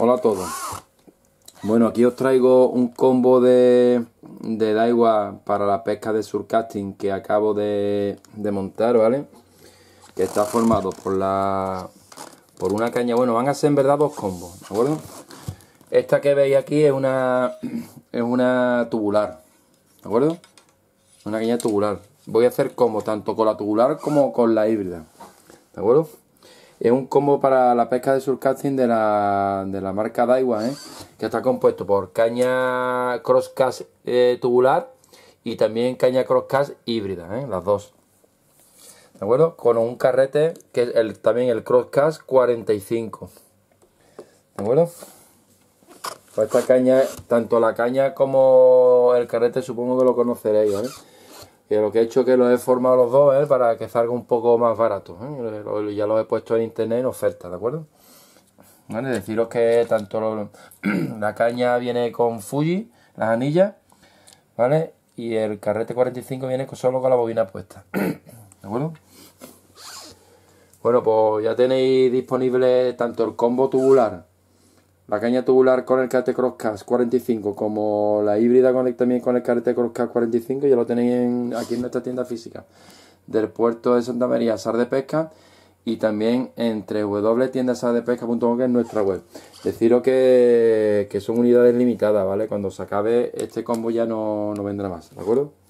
Hola a todos. Bueno, aquí os traigo un combo de, de para la pesca de surcasting que acabo de, de, montar, ¿vale? Que está formado por la por una caña. Bueno, van a ser en verdad dos combos, ¿de acuerdo? Esta que veis aquí es una, es una tubular, ¿de acuerdo? Una caña tubular. Voy a hacer combo tanto con la tubular como con la híbrida, ¿de acuerdo? Es un combo para la pesca de surcasting de la, de la marca Daiwa, ¿eh? que está compuesto por caña crosscast eh, tubular y también caña crosscast híbrida, ¿eh? las dos. ¿De acuerdo? Con un carrete que es el, también el crosscast 45. ¿De acuerdo? Pues esta caña, tanto la caña como el carrete supongo que lo conoceréis, ¿eh? Y lo que he hecho es que lo he formado los dos ¿eh? para que salga un poco más barato. ¿eh? Ya lo he puesto en internet en oferta, ¿de acuerdo? ¿Vale? Deciros que tanto la caña viene con Fuji, las anillas, ¿vale? Y el carrete 45 viene solo con la bobina puesta. ¿De acuerdo? Bueno, pues ya tenéis disponible tanto el combo tubular la caña tubular con el KT Cross 45, como la híbrida con también con el Karate Cross 45, ya lo tenéis aquí en nuestra tienda física del puerto de Santa María, Sar de Pesca, y también entre www.tiendasardepesca.com, que es nuestra web. Deciros que, son unidades limitadas, ¿vale? Cuando se acabe este combo ya no vendrá más, ¿de acuerdo?